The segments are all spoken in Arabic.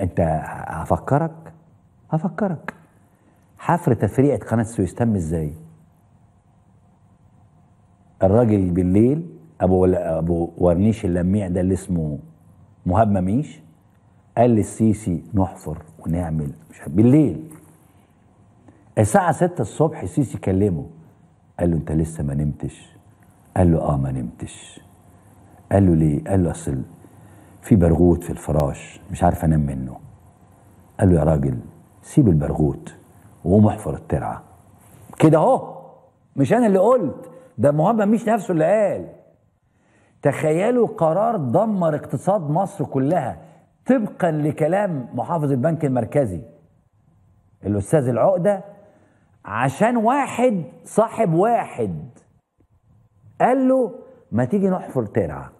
انت هفكرك هفكرك حفر تفريقه قناه السويس تم ازاي؟ الراجل بالليل ابو ابو ورنيش اللميع ده اللي اسمه مهاب مميش قال للسيسي نحفر ونعمل مش بالليل الساعة 6 الصبح السيسي كلمه قال له انت لسه ما نمتش قال له اه ما نمتش قال له ليه قال له اصل في برغوت في الفراش مش عارف انام منه قال له يا راجل سيب البرغوت وقوم احفر الترعه كده اهو مش انا اللي قلت ده مهمه مش نفسه اللي قال تخيلوا قرار دمر اقتصاد مصر كلها طبقا لكلام محافظ البنك المركزي الاستاذ العقده عشان واحد صاحب واحد قال له ما تيجي نحفر ترعه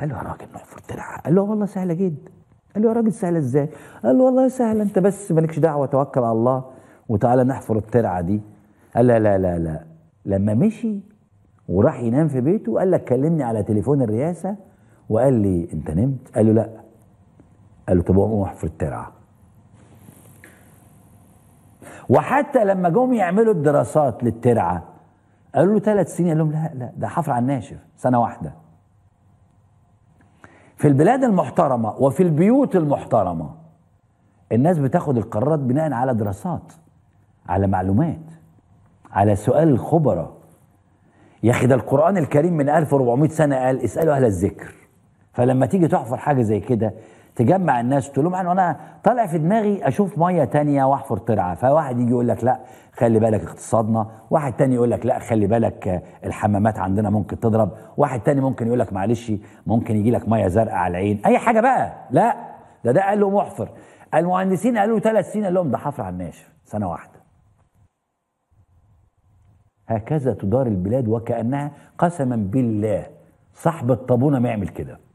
قال له يا راجل نحفر ترعه قال له والله سهله جدا قال له يا راجل سهله ازاي قال له والله سهله انت بس مالكش دعوه توكل على الله وتعالى نحفر الترعه دي قال لا لا لا لا لما مشي وراح ينام في بيته قال لك كلمني على تليفون الرئاسه وقال لي انت نمت قال له لا قال له طب قوم احفر الترعه وحتى لما جم يعملوا الدراسات للترعه قالوا له ثلاث سنين قال لهم لا لا ده حفر على الناشف سنه واحده في البلاد المحترمة وفي البيوت المحترمة الناس بتاخد القرارات بناء على دراسات على معلومات على سؤال الخبراء يا اخي ده القرآن الكريم من 1400 سنة قال اسألوا أهل الذكر فلما تيجي تحفر حاجة زي كده تجمع الناس تقول لهم انا طالع في دماغي اشوف ميه تانية واحفر ترعه فواحد يجي يقول لك لا خلي بالك اقتصادنا واحد تاني يقول لك لا خلي بالك الحمامات عندنا ممكن تضرب واحد تاني ممكن يقول لك معلش ممكن يجي لك ميه زرقاء على العين اي حاجه بقى لا ده ده قال له محفر المهندسين قالوا ثلاث سنين قال لهم ده حفر على الناشف سنه واحده هكذا تدار البلاد وكانها قسما بالله صاحب الطابونه ما يعمل كده